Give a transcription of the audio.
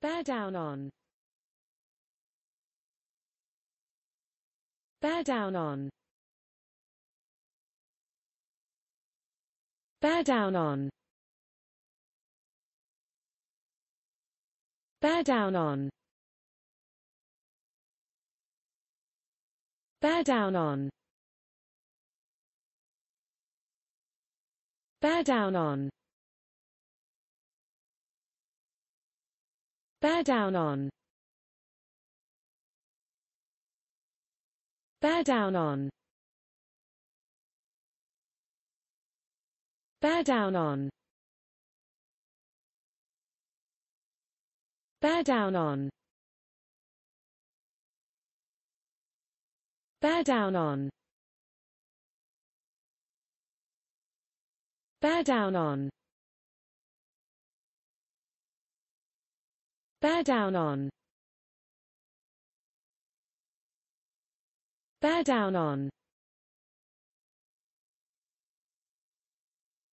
Bear down on. Bear down on. Bear down on. Bear down on. Bear down on. Bear down on. Bear down on. Bear down on. Bear down on. Bear down on. Bear down on. Bear down on. Bear down on. Bear down on.